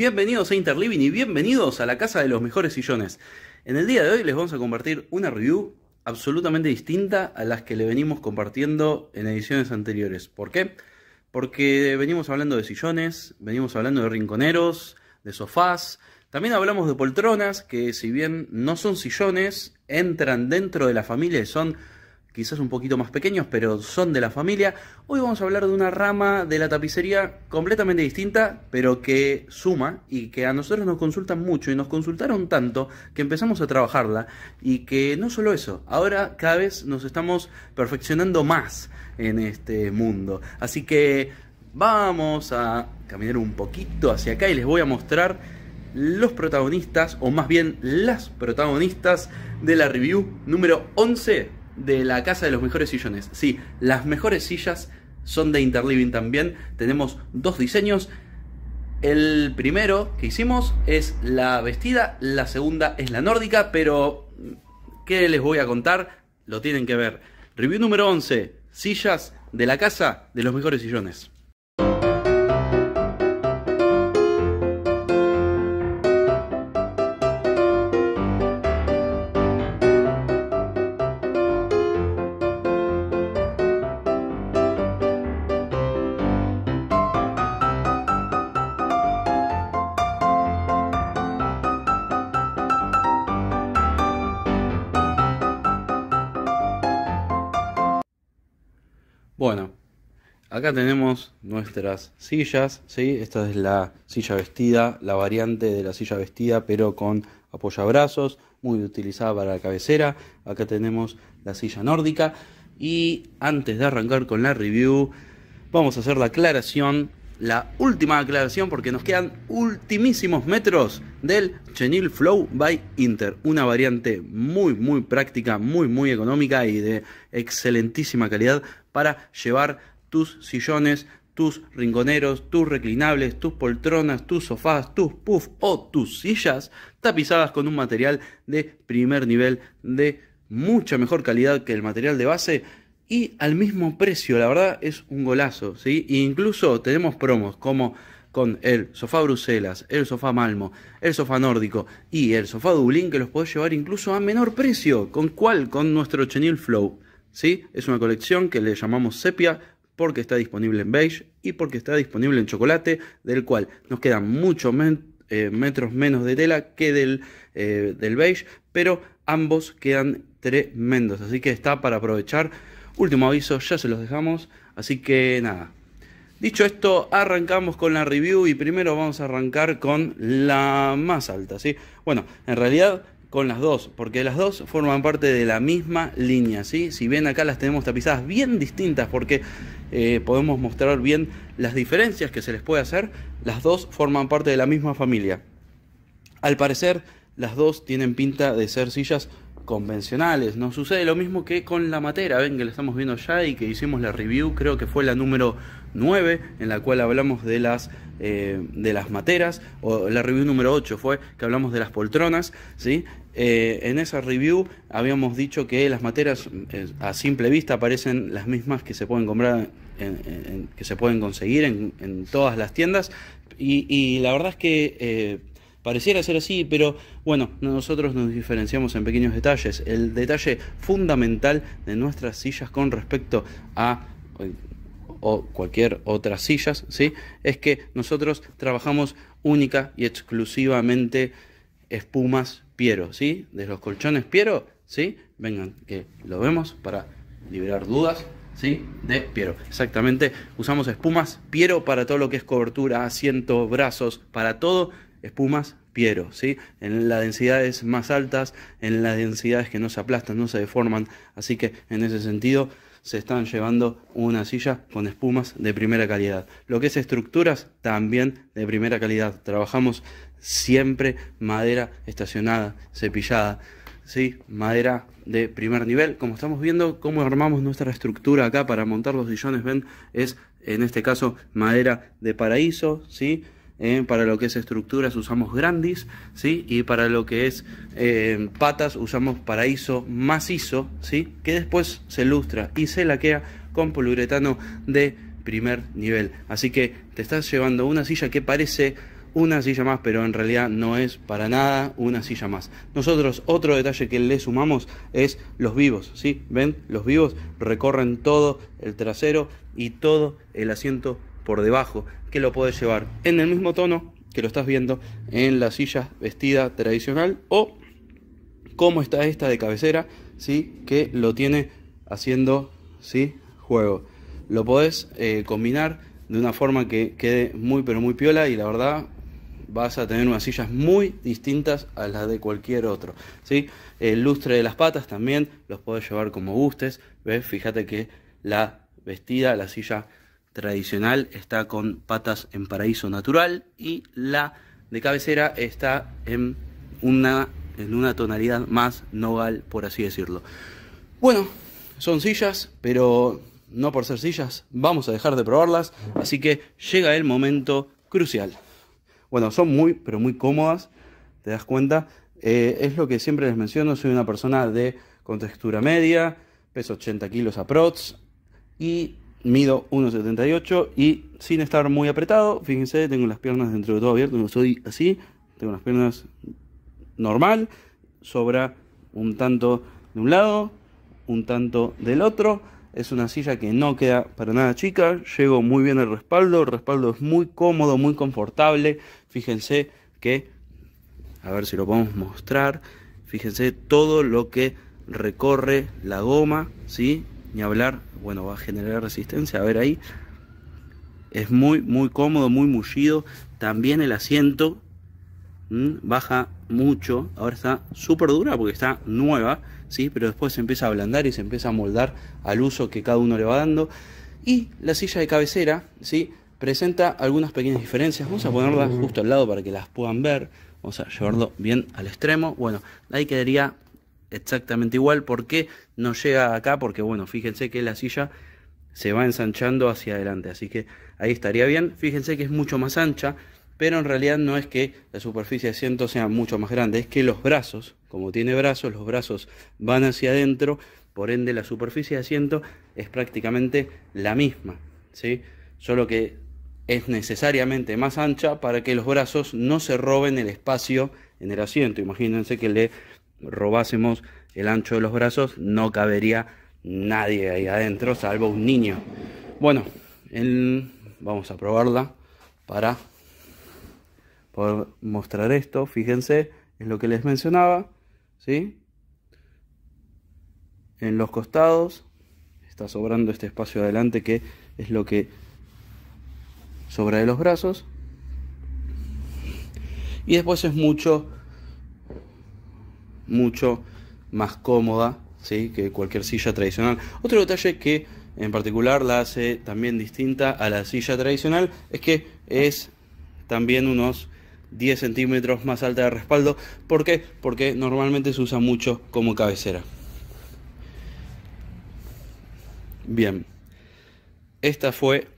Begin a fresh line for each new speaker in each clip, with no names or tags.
Bienvenidos a Interliving y bienvenidos a la casa de los mejores sillones. En el día de hoy les vamos a compartir una review absolutamente distinta a las que le venimos compartiendo en ediciones anteriores. ¿Por qué? Porque venimos hablando de sillones, venimos hablando de rinconeros, de sofás, también hablamos de poltronas que si bien no son sillones, entran dentro de la familia y son quizás un poquito más pequeños, pero son de la familia. Hoy vamos a hablar de una rama de la tapicería completamente distinta, pero que suma y que a nosotros nos consultan mucho y nos consultaron tanto que empezamos a trabajarla y que no solo eso, ahora cada vez nos estamos perfeccionando más en este mundo. Así que vamos a caminar un poquito hacia acá y les voy a mostrar los protagonistas, o más bien las protagonistas de la review número 11 de la casa de los mejores sillones. Sí, las mejores sillas son de Interliving también. Tenemos dos diseños. El primero que hicimos es la vestida, la segunda es la nórdica, pero mm, ¿qué les voy a contar? Lo tienen que ver. Review número 11, sillas de la casa de los mejores sillones. Acá tenemos nuestras sillas, ¿sí? Esta es la silla vestida, la variante de la silla vestida, pero con apoyabrazos, muy utilizada para la cabecera. Acá tenemos la silla nórdica. Y antes de arrancar con la review, vamos a hacer la aclaración, la última aclaración, porque nos quedan ultimísimos metros del Chenil Flow by Inter. Una variante muy, muy práctica, muy, muy económica y de excelentísima calidad para llevar tus sillones, tus rinconeros, tus reclinables, tus poltronas, tus sofás, tus puff o tus sillas tapizadas con un material de primer nivel de mucha mejor calidad que el material de base y al mismo precio, la verdad es un golazo, ¿sí? E incluso tenemos promos como con el sofá Bruselas, el sofá Malmo, el sofá nórdico y el sofá Dublín que los podés llevar incluso a menor precio. ¿Con cuál? Con nuestro Chenil Flow. ¿Sí? Es una colección que le llamamos Sepia porque está disponible en beige y porque está disponible en chocolate, del cual nos quedan muchos eh, metros menos de tela que del, eh, del beige, pero ambos quedan tremendos, así que está para aprovechar. Último aviso, ya se los dejamos, así que nada. Dicho esto, arrancamos con la review y primero vamos a arrancar con la más alta, ¿sí? Bueno, en realidad con las dos, porque las dos forman parte de la misma línea, ¿sí? Si bien acá las tenemos tapizadas bien distintas, porque eh, podemos mostrar bien las diferencias que se les puede hacer, las dos forman parte de la misma familia. Al parecer, las dos tienen pinta de ser sillas convencionales. Nos sucede lo mismo que con la matera, ven que la estamos viendo ya y que hicimos la review, creo que fue la número 9, en la cual hablamos de las eh, de las materas, o la review número 8 fue que hablamos de las poltronas, ¿sí? Eh, en esa review habíamos dicho que las materas eh, a simple vista parecen las mismas que se pueden comprar, que se pueden conseguir en, todas las tiendas, y, la verdad es que pareciera ser así, pero bueno, nosotros nos diferenciamos en pequeños detalles. El detalle fundamental de nuestras sillas con respecto a o cualquier otra sillas, ¿sí? es que nosotros trabajamos única y exclusivamente espumas Piero, ¿sí? De los colchones Piero, ¿sí? Vengan, que lo vemos para liberar dudas, ¿sí? De Piero. Exactamente, usamos espumas Piero para todo lo que es cobertura, asiento, brazos, para todo, espumas Piero, ¿sí? En las densidades más altas, en las densidades que no se aplastan, no se deforman, así que en ese sentido se están llevando una silla con espumas de primera calidad. Lo que es estructuras, también de primera calidad. Trabajamos siempre madera estacionada, cepillada. ¿sí? madera de primer nivel. Como estamos viendo, cómo armamos nuestra estructura acá para montar los sillones, ven, es en este caso madera de paraíso, ¿sí? ¿eh? para lo que es estructuras usamos grandis, ¿sí? y para lo que es eh, patas usamos paraíso macizo, ¿sí? que después se lustra y se laquea con poliuretano de primer nivel. Así que te estás llevando una silla que parece una silla más, pero en realidad no es para nada una silla más. Nosotros otro detalle que le sumamos es los vivos, ¿sí? ¿Ven? Los vivos recorren todo el trasero y todo el asiento por debajo, que lo puedes llevar en el mismo tono que lo estás viendo en la silla vestida tradicional o como está esta de cabecera, ¿sí? que lo tiene haciendo ¿sí? juego. Lo podés eh, combinar de una forma que quede muy pero muy piola y la verdad vas a tener unas sillas muy distintas a las de cualquier otro. ¿sí? El lustre de las patas también los podés llevar como gustes. ve Fíjate que la vestida, la silla tradicional está con patas en paraíso natural y la de cabecera está en una, en una tonalidad más nogal, por así decirlo. Bueno, son sillas, pero no por ser sillas, vamos a dejar de probarlas, así que llega el momento crucial. Bueno, son muy, pero muy cómodas, te das cuenta. Eh, es lo que siempre les menciono, soy una persona de contextura media, peso 80 kilos aprox y mido 1,78 y sin estar muy apretado, fíjense, tengo las piernas dentro de todo abierto, no soy así, tengo las piernas normal, sobra un tanto de un lado, un tanto del otro. Es una silla que no queda para nada chica, llego muy bien el respaldo, el respaldo es muy cómodo, muy confortable. Fíjense que, a ver si lo podemos mostrar, fíjense todo lo que recorre la goma, ¿sí? ni hablar, bueno, va a generar resistencia, a ver ahí. Es muy, muy cómodo, muy mullido. También el asiento baja mucho. Ahora está súper dura porque está nueva, ¿sí? Pero después se empieza a ablandar y se empieza a moldar al uso que cada uno le va dando. Y la silla de cabecera, ¿sí? Presenta algunas pequeñas diferencias. Vamos a ponerla justo al lado para que las puedan ver. Vamos a llevarlo bien al extremo. Bueno, ahí quedaría exactamente igual. ¿Por qué no llega acá? Porque bueno, fíjense que la silla se va ensanchando hacia adelante, así que ahí estaría bien. Fíjense que es mucho más ancha, pero en realidad no es que la superficie de asiento sea mucho más grande, es que los brazos, como tiene brazos, los brazos van hacia adentro, por ende la superficie de asiento es prácticamente la misma, ¿sí? Solo que es necesariamente más ancha para que los brazos no se roben el espacio en el asiento. Imagínense que le robásemos el ancho de los brazos, no cabería nadie ahí adentro, salvo un niño. Bueno, vamos a probarla para poder mostrar esto. Fíjense, es lo que les mencionaba, ¿sí? En los costados está sobrando este espacio adelante que es lo que sobra de los brazos. Y después es mucho mucho más cómoda ¿sí? que cualquier silla tradicional. Otro detalle que en particular la hace también distinta a la silla tradicional es que es también unos 10 centímetros más alta de respaldo. ¿Por qué? Porque normalmente se usa mucho como cabecera. Bien, esta fue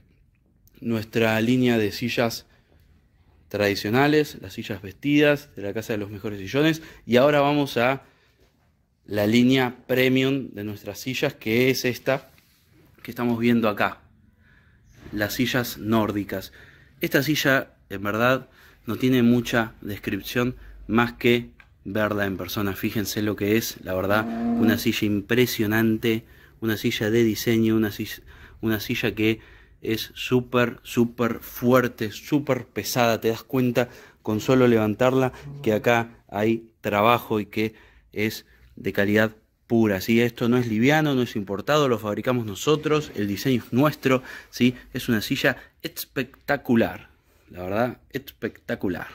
nuestra línea de sillas tradicionales, las sillas vestidas de la casa de los mejores sillones y ahora vamos a la línea premium de nuestras sillas que es esta que estamos viendo acá, las sillas nórdicas. Esta silla en verdad no tiene mucha descripción más que verla en persona. Fíjense lo que es, la verdad, una silla impresionante, una silla de diseño, una una silla que es súper, súper fuerte, súper pesada. Te das cuenta con solo levantarla que acá hay trabajo y que es de calidad pura. ¿sí? Esto no es liviano, no es importado, lo fabricamos nosotros, el diseño es nuestro. ¿sí? Es una silla espectacular, la verdad, espectacular.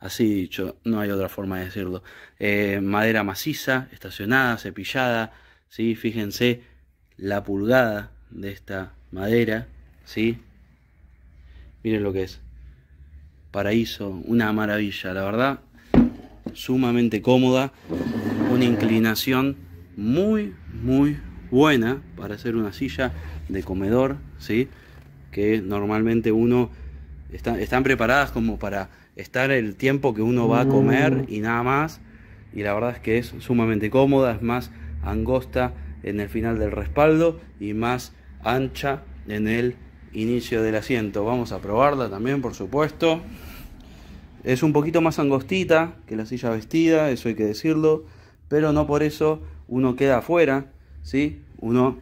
Así dicho, no hay otra forma de decirlo. Eh, madera maciza, estacionada, cepillada. ¿sí? Fíjense la pulgada de esta madera, ¿sí? Miren lo que es. Paraíso, una maravilla, la verdad. Sumamente cómoda, una inclinación muy, muy buena para hacer una silla de comedor, ¿sí? Que normalmente uno... Está, están preparadas como para estar el tiempo que uno va a comer mm. y nada más. Y la verdad es que es sumamente cómoda, es más angosta en el final del respaldo y más ancha en el inicio del asiento. Vamos a probarla también, por supuesto. Es un poquito más angostita que la silla vestida, eso hay que decirlo, pero no por eso uno queda afuera, si Uno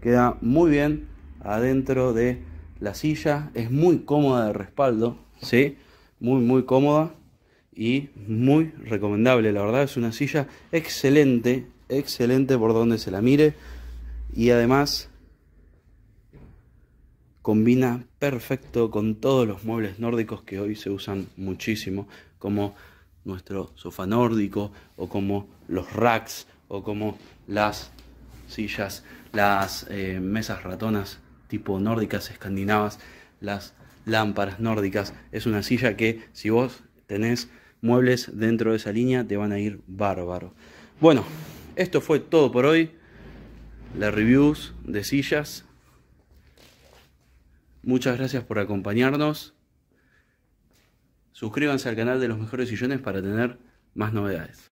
queda muy bien adentro de la silla, es muy cómoda de respaldo, ¿sí? Muy, muy cómoda y muy recomendable, la verdad es una silla excelente, excelente por donde se la mire y además combina perfecto con todos los muebles nórdicos que hoy se usan muchísimo, como nuestro sofá nórdico o como los racks o como las sillas, las eh, mesas ratonas tipo nórdicas, escandinavas, las lámparas nórdicas. Es una silla que si vos tenés muebles dentro de esa línea te van a ir bárbaro. Bueno, esto fue todo por hoy. Las reviews de sillas Muchas gracias por acompañarnos. Suscríbanse al canal de los mejores sillones para tener más novedades.